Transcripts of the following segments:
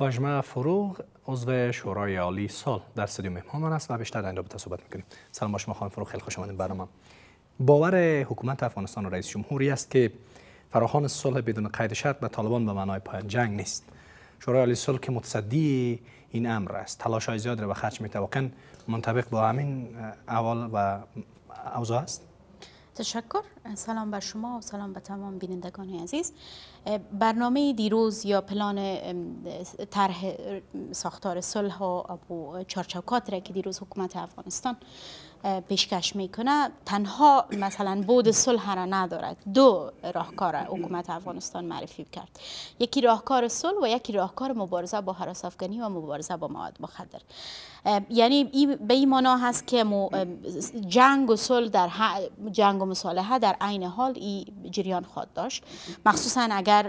واژمه فروغ عضو شورای عالی سال در استودیو مهمان من است و بیشتر در این رابطه صحبت میکنیم سلام با شما خانم فروغ خیلی خوش آمدید برنامه باور حکومت افغانستان و رئیس جمهوری است که فراخان صلح بدون قید شرط به طالبان به معنای پایان جنگ نیست شورای عالی صلح که متصدی این امر است تلاش های زیاد را به خرج میتواکن منطبق با همین اول و اوضاع است تشکر سلام بر شما و سلام به تمام بینندگان عزیز برنامه دیروز یا پلان طرح ساختار صلح و چارچوکات را که دیروز حکومت افغانستان پیشکش میکنه تنها مثلا بود صلح را ندارد دو راهکار حکومت افغانستان معرفی کرد یکی راهکار صلح و یکی راهکار مبارزه با حراس افغانی و مبارزه با مواد مخدر یعنی به این معنا هست که جنگ و صلح در جنگ و مصالحه در در عین حال ای جریان خواهد داشت مخصوصا اگر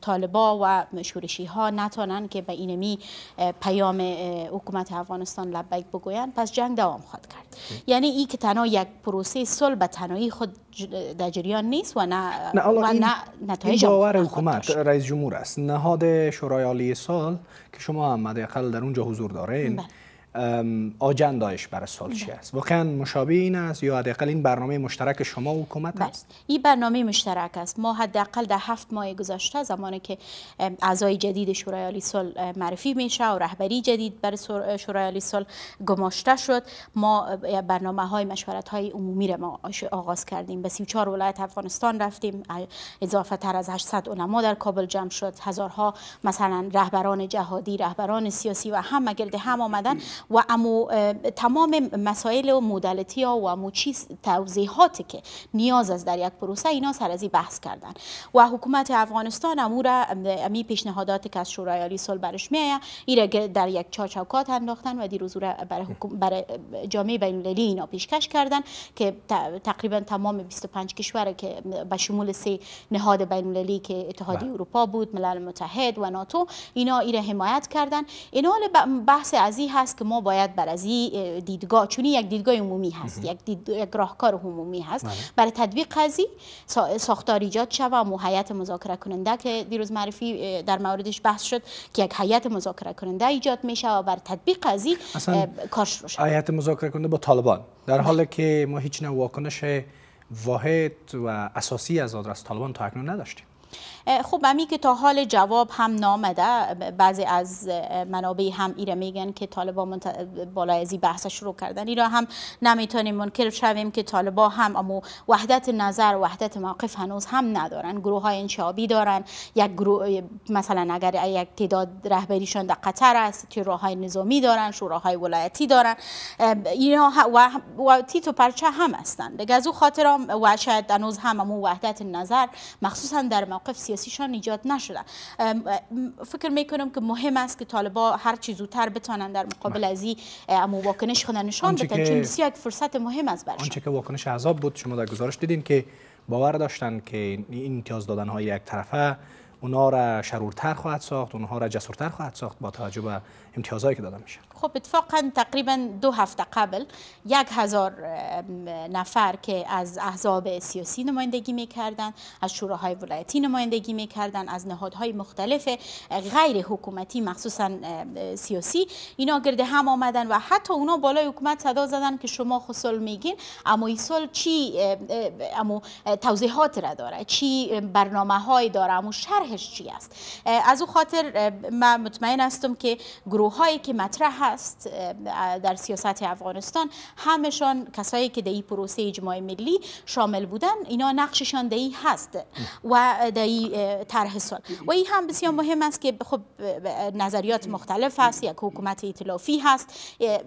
طالبا و شورشی ها نتانند که به اینمی پیام حکومت افغانستان لبیک بگویند پس جنگ دوام خواهد کرد یعنی ای که تنها یک پروسه صلح به تنهایی خود در جریان نیست و نه نه, و نه نتایج باور رئیس جمهور است نهاد شورای عالی سال که شما هم حداقل در اونجا حضور دارین بله. آجندایش برای سالچی بله. است واقعا مشابه این است یا حداقل این برنامه مشترک شما و حکومت بله. است این برنامه مشترک است ما حداقل در هفت ماه گذشته زمانی که اعضای جدید شورای عالی سال معرفی میشه و رهبری جدید برای شورای عالی سال گماشته شد ما برنامه های مشورت های عمومی را ما آغاز کردیم به 34 ولایت افغانستان رفتیم اضافه تر از 800 علما در کابل جمع شد هزارها مثلا رهبران جهادی رهبران سیاسی و هم گرد هم آمدن و امو تمام مسائل و مودالتی ها و امو چیز توضیحاتی که نیاز است در یک پروسه اینا سر از بحث کردن و حکومت افغانستان امو را امی پیشنهاداتی که از شورای عالی صلح برش می آید در یک چارچوکات انداختن و دیروز را برای, برای جامعه بین المللی اینا پیشکش کردن که تقریبا تمام 25 کشور که به شمول سه نهاد بین المللی که اتحادیه بله. اروپا بود ملل متحد و ناتو اینا ای حمایت کردن اینا بحث ازی هست که ما باید بر از دیدگاه چونی یک دیدگاه عمومی هست یک, دید... یک راهکار عمومی هست برای تطبیق قضی ساختار ایجاد شوه و هیئت مذاکره کننده که دیروز معرفی در موردش بحث شد که یک هیئت مذاکره کننده ایجاد میشه و بر تطبیق قضی کار شروع شد هیئت مذاکره کننده با طالبان در بله. حالی که ما هیچ نه واکنش واحد و اساسی از آدرس طالبان تا اکنون نداشتیم خب امی که تا حال جواب هم نامده بعضی از منابع هم ایره میگن که طالبا منت... بالا ازی بحث شروع کردن ایره هم نمیتونیم منکر شویم که طالبا هم امو وحدت نظر وحدت موقف هنوز هم ندارن گروه های انشابی دارن یک گروه مثلا اگر یک تعداد رهبریشان در قطر است های نظامی دارن شوراهای ولایتی دارن اینا و, و تیت و پرچه هم هستند دیگه از خاطر و شاید هنوز هم امو وحدت نظر مخصوصا در موقف سیاسیشان ایجاد نشده فکر میکنم که مهم است که طالبا هر چی زودتر بتوانند در مقابل بله. ازی این واکنش خود نشان بدن چون بسیار یک فرصت مهم است برشان آنچه که واکنش عذاب بود شما در گزارش دیدین که باور داشتن که این امتیاز دادن های یک طرفه اونها را شرورتر خواهد ساخت اونها را جسورتر خواهد ساخت با توجه به امتیازهایی که داده میشه خب اتفاقا تقریبا دو هفته قبل یک هزار نفر که از احزاب سیاسی نمایندگی میکردن از شوراهای ولایتی نمایندگی میکردن از نهادهای مختلف غیر حکومتی مخصوصا سیاسی اینا گرد هم آمدن و حتی اونا بالای حکومت صدا زدن که شما خسل میگین اما این سال چی اما توضیحات را داره چی برنامه های داره اما شرحش چی است از او خاطر من مطمئن هستم که گروه که مطرح در سیاست افغانستان همشان کسایی که در این پروسه اجماع ملی شامل بودن اینا نقششان در هست و در طرح سال و این هم بسیار مهم است که خب نظریات مختلف هست یک حکومت ائتلافی هست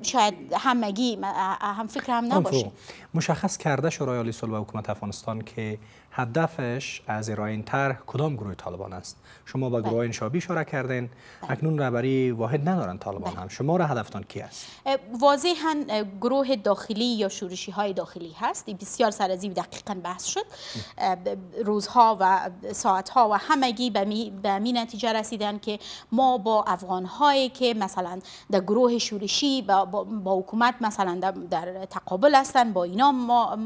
شاید همگی هم فکر هم نباشه مشخص کرده شورای عالی صلح و حکومت افغانستان که هدفش از ارائه این طرح کدام گروه طالبان است شما با بله. گروه انشابی اشاره کردین بله. اکنون رهبری واحد ندارن طالبان بله. هم شما هدفتان کی است واضحا گروه داخلی یا شورشی های داخلی هست بسیار سر از دقیقا بحث شد روزها و ساعت ها و همگی به می نتیجه رسیدن که ما با افغان هایی که مثلا در گروه شورشی با, با, حکومت مثلا در تقابل هستند با اینا ما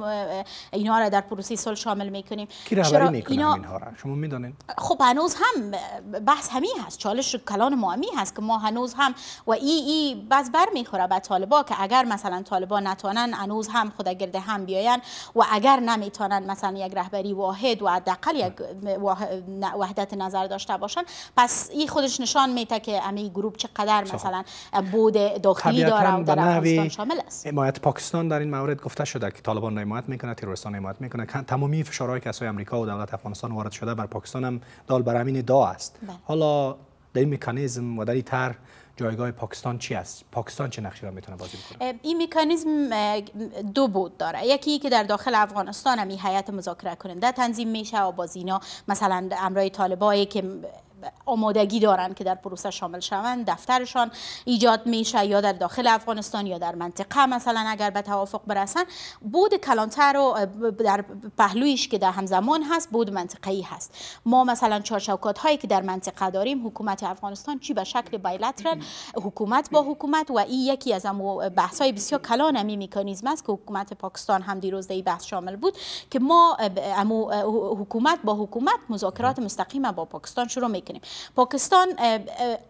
اینا را در پروسه صلح شامل میکنیم کی رهبری اینا... اینها را شما میدانید خب هنوز هم بحث همی هست چالش کلان ما همی هست که ما هنوز هم و ای ای ولی بر میخوره به طالبا که اگر مثلا طالبان نتوانن انوز هم خود گرده هم بیاین و اگر نمیتونن مثلا یک رهبری واحد و حداقل یک وحدت نظر داشته باشن پس این خودش نشان میده که امی گروپ چقدر مثلا بود داخلی داره و در شامل است حمایت پاکستان در این مورد گفته شده که طالبان حمایت میکنه تروریستان حمایت میکنه تمامی فشارهای که امریکا آمریکا و دولت افغانستان وارد شده بر پاکستان هم دال بر همین دا است بله. حالا در این مکانیزم و در این جایگاه پاکستان چی است پاکستان چه نقشی را میتونه بازی بکنه این مکانیزم دو بود داره یکی که در داخل افغانستان هم هیئت مذاکره کننده تنظیم میشه و باز اینا مثلا امرای طالبایی که آمادگی دارند که در پروسه شامل شوند دفترشان ایجاد میشه یا در داخل افغانستان یا در منطقه مثلا اگر به توافق برسن بود کلانتر رو در پهلویش که در همزمان هست بود منطقه ای هست ما مثلا چارچوکات هایی که در منطقه داریم حکومت افغانستان چی به شکل بایلترال حکومت با حکومت و این یکی از بحث های بسیار کلان همی میکانیزم است که حکومت پاکستان هم دیروز در بحث شامل بود که ما حکومت با حکومت مذاکرات مستقیم با پاکستان شروع میکنیم پاکستان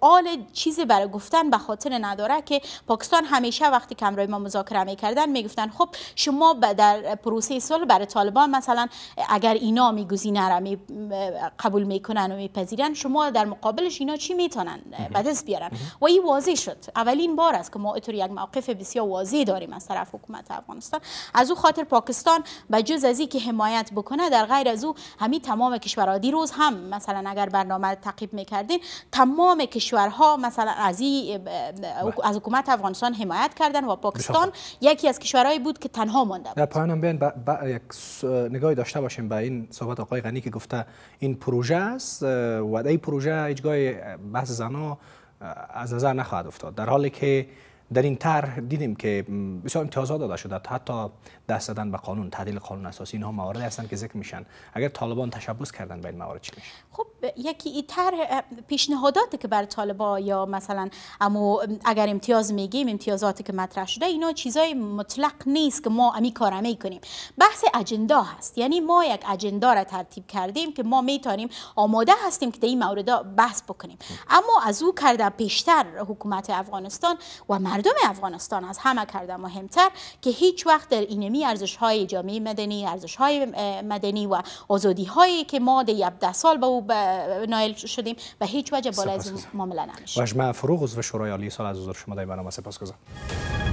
آل چیزی برای گفتن به خاطر نداره که پاکستان همیشه وقتی کمرای ما مذاکره میکردن میگفتن خب شما در پروسه صلح برای طالبان مثلا اگر اینا میگزینه را می قبول میکنن و میپذیرن شما در مقابلش اینا چی میتونن به بیارن و این واضح شد اولین بار است که ما اتوری یک موقف بسیار واضح داریم از طرف حکومت افغانستان از او خاطر پاکستان به جز از که حمایت بکنه در غیر از او همین تمام کشورها دیروز هم مثلا اگر برنامه تعقیب میکردین تمام کشورها مثلا از بله. از حکومت افغانستان حمایت کردن و پاکستان یکی از کشورهایی بود که تنها مانده بود پایانم بیان نگاهی داشته باشیم به با این صحبت آقای غنی که گفته این پروژه است و این پروژه هیچگاه بحث زنا از نظر نخواهد افتاد در حالی که در این طرح دیدیم که بسیار امتیازات داده شده حتی دست دادن به قانون تعدیل قانون اساسی اینها مواردی هستند که ذکر میشن اگر طالبان تشبث کردن به این موارد چی میشه خب یکی این طرح پیشنهاداتی که بر طالبان یا مثلا اما اگر امتیاز میگیم امتیازاتی که مطرح شده اینا چیزای مطلق نیست که ما امی کار کنیم بحث اجندا هست یعنی ما یک اجندا را ترتیب کردیم که ما میتونیم آماده هستیم که در این مورد بحث بکنیم اما از او کرده پیشتر حکومت افغانستان و مردم افغانستان از همه کرده مهمتر که هیچ وقت در اینمی ارزش های جامعه مدنی ارزش های مدنی و آزادی هایی که ما در 17 سال به او نایل شدیم به هیچ وجه بالا از معامله نمیشه واش فروغ عضو شورای عالی سال از حضور شما در برنامه سپاسگزارم